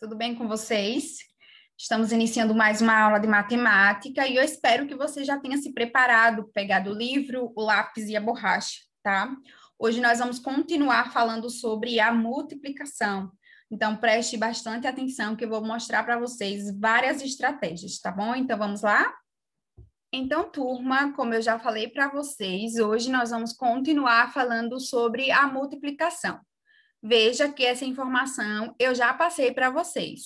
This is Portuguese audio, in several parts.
tudo bem com vocês? Estamos iniciando mais uma aula de matemática e eu espero que você já tenha se preparado, pegado o livro, o lápis e a borracha, tá? Hoje nós vamos continuar falando sobre a multiplicação. Então, preste bastante atenção que eu vou mostrar para vocês várias estratégias, tá bom? Então, vamos lá? Então, turma, como eu já falei para vocês, hoje nós vamos continuar falando sobre a multiplicação veja que essa informação eu já passei para vocês.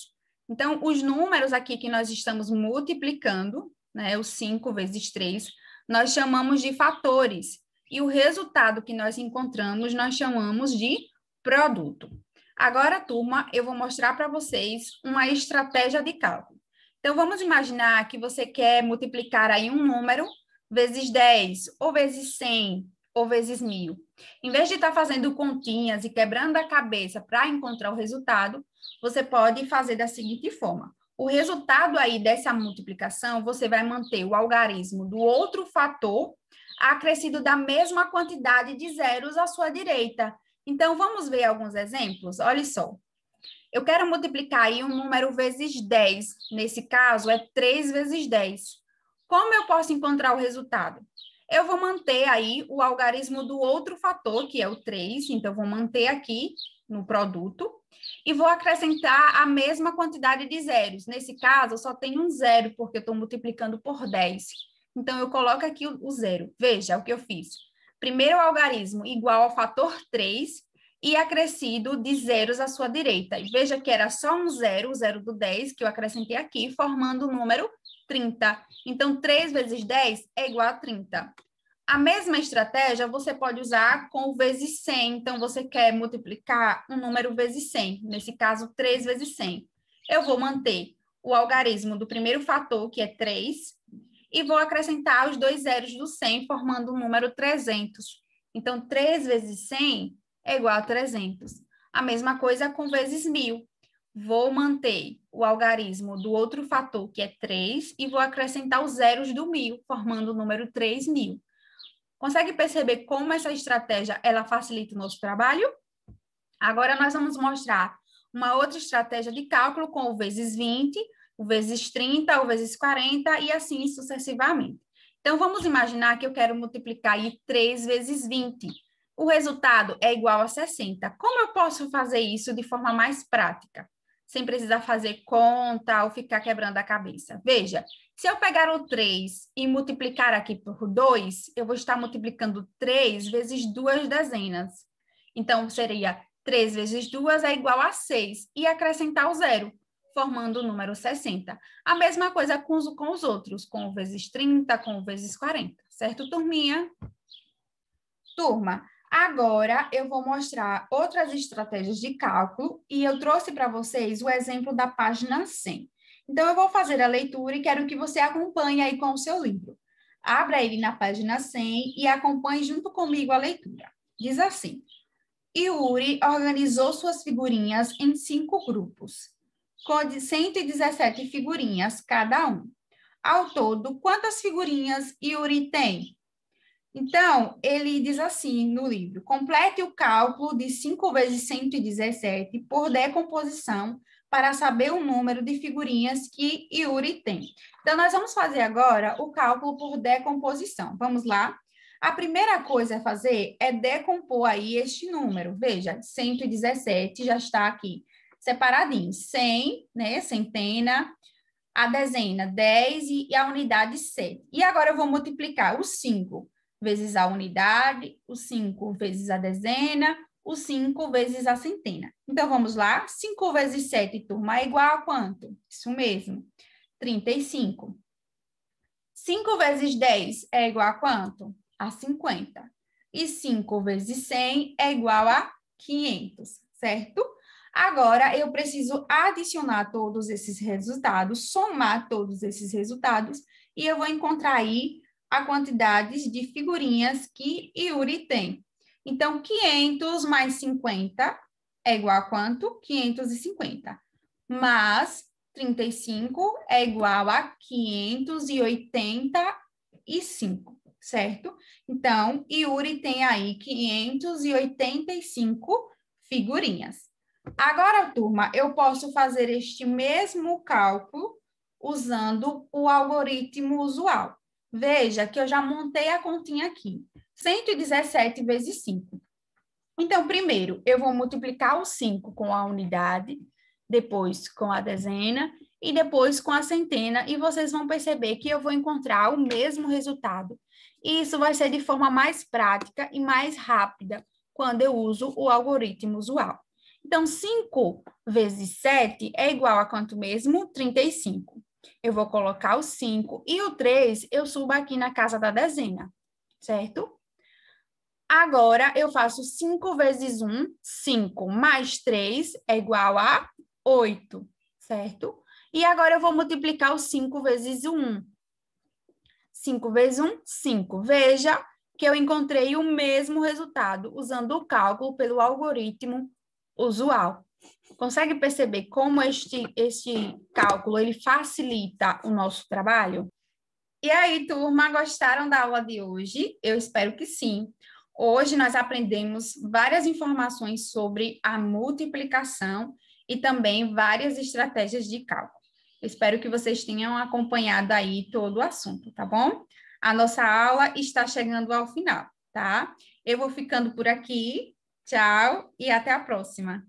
Então, os números aqui que nós estamos multiplicando, né, os 5 vezes 3, nós chamamos de fatores. E o resultado que nós encontramos, nós chamamos de produto. Agora, turma, eu vou mostrar para vocês uma estratégia de cálculo. Então, vamos imaginar que você quer multiplicar aí um número vezes 10 ou vezes 100 ou vezes mil. Em vez de estar tá fazendo continhas e quebrando a cabeça para encontrar o resultado, você pode fazer da seguinte forma. O resultado aí dessa multiplicação, você vai manter o algarismo do outro fator acrescido da mesma quantidade de zeros à sua direita. Então, vamos ver alguns exemplos? Olha só. Eu quero multiplicar aí um número vezes 10. Nesse caso, é 3 vezes 10. Como eu posso encontrar o resultado? Eu vou manter aí o algarismo do outro fator, que é o 3, então vou manter aqui no produto e vou acrescentar a mesma quantidade de zeros. Nesse caso, eu só tenho um zero, porque eu estou multiplicando por 10. Então, eu coloco aqui o zero. Veja o que eu fiz. Primeiro algarismo igual ao fator 3, e acrescido de zeros à sua direita. E veja que era só um zero, o zero do 10, que eu acrescentei aqui, formando o número 30. Então, 3 vezes 10 é igual a 30. A mesma estratégia você pode usar com o vezes 100. Então, você quer multiplicar um número vezes 100. Nesse caso, 3 vezes 100. Eu vou manter o algarismo do primeiro fator, que é 3, e vou acrescentar os dois zeros do 100, formando o número 300. Então, 3 vezes 100 é igual a 300. A mesma coisa com vezes 1.000. Vou manter o algarismo do outro fator, que é 3, e vou acrescentar os zeros do 1.000, formando o número 3.000. Consegue perceber como essa estratégia ela facilita o nosso trabalho? Agora nós vamos mostrar uma outra estratégia de cálculo com o vezes 20, o vezes 30, o vezes 40 e assim sucessivamente. Então vamos imaginar que eu quero multiplicar aí 3 vezes 20 o resultado é igual a 60. Como eu posso fazer isso de forma mais prática? Sem precisar fazer conta ou ficar quebrando a cabeça. Veja, se eu pegar o 3 e multiplicar aqui por 2, eu vou estar multiplicando 3 vezes duas dezenas. Então, seria 3 vezes 2 é igual a 6 e acrescentar o zero, formando o número 60. A mesma coisa com os, com os outros, com o vezes 30, com o vezes 40, certo, turminha? Turma, Agora eu vou mostrar outras estratégias de cálculo e eu trouxe para vocês o exemplo da página 100. Então eu vou fazer a leitura e quero que você acompanhe aí com o seu livro. Abra ele na página 100 e acompanhe junto comigo a leitura. Diz assim: Yuri organizou suas figurinhas em cinco grupos, com 117 figurinhas cada um. Ao todo, quantas figurinhas Yuri tem? Então, ele diz assim no livro: complete o cálculo de 5 vezes 117 por decomposição para saber o número de figurinhas que Yuri tem. Então, nós vamos fazer agora o cálculo por decomposição. Vamos lá? A primeira coisa a fazer é decompor aí este número. Veja, 117 já está aqui separadinho. 100, né? Centena, a dezena, 10 e a unidade 7. E agora eu vou multiplicar o 5 vezes a unidade, o 5 vezes a dezena, o 5 vezes a centena. Então, vamos lá. 5 vezes 7, turma, é igual a quanto? Isso mesmo, 35. 5 vezes 10 é igual a quanto? A 50. E 5 vezes 100 é igual a 500, certo? Agora, eu preciso adicionar todos esses resultados, somar todos esses resultados, e eu vou encontrar aí a quantidade de figurinhas que Yuri tem. Então, 500 mais 50 é igual a quanto? 550. Mas 35 é igual a 585, certo? Então, Yuri tem aí 585 figurinhas. Agora, turma, eu posso fazer este mesmo cálculo usando o algoritmo usual. Veja que eu já montei a continha aqui. 117 vezes 5. Então, primeiro, eu vou multiplicar o 5 com a unidade, depois com a dezena e depois com a centena, e vocês vão perceber que eu vou encontrar o mesmo resultado. E isso vai ser de forma mais prática e mais rápida quando eu uso o algoritmo usual. Então, 5 vezes 7 é igual a quanto mesmo? 35 eu vou colocar o 5 e o 3 eu subo aqui na casa da dezena, certo? Agora, eu faço 5 vezes 1, 5 mais 3 é igual a 8, certo? E agora eu vou multiplicar o 5 vezes 1. 5 vezes 1, 5. Veja que eu encontrei o mesmo resultado usando o cálculo pelo algoritmo usual. Consegue perceber como este, este cálculo ele facilita o nosso trabalho? E aí, turma, gostaram da aula de hoje? Eu espero que sim. Hoje nós aprendemos várias informações sobre a multiplicação e também várias estratégias de cálculo. Espero que vocês tenham acompanhado aí todo o assunto, tá bom? A nossa aula está chegando ao final, tá? Eu vou ficando por aqui. Tchau e até a próxima.